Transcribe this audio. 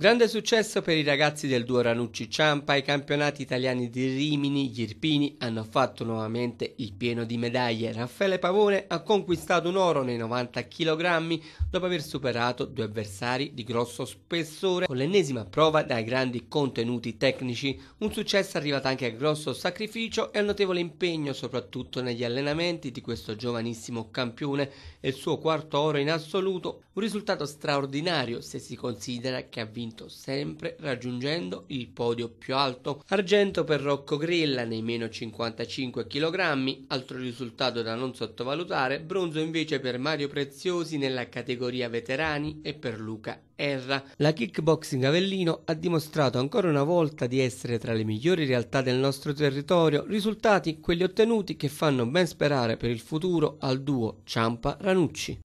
Grande successo per i ragazzi del duo Ranucci Ciampa, i campionati italiani di Rimini, gli Irpini hanno fatto nuovamente il pieno di medaglie. Raffaele Pavone ha conquistato un oro nei 90 kg dopo aver superato due avversari di grosso spessore con l'ennesima prova dai grandi contenuti tecnici. Un successo arrivato anche a grosso sacrificio e a notevole impegno soprattutto negli allenamenti di questo giovanissimo campione e il suo quarto oro in assoluto, un risultato straordinario se si considera che ha vinto vinto sempre raggiungendo il podio più alto. Argento per Rocco Grilla nei meno 55 kg, altro risultato da non sottovalutare, bronzo invece per Mario Preziosi nella categoria veterani e per Luca Erra. La kickboxing Avellino ha dimostrato ancora una volta di essere tra le migliori realtà del nostro territorio, risultati quelli ottenuti che fanno ben sperare per il futuro al duo Ciampa-Ranucci.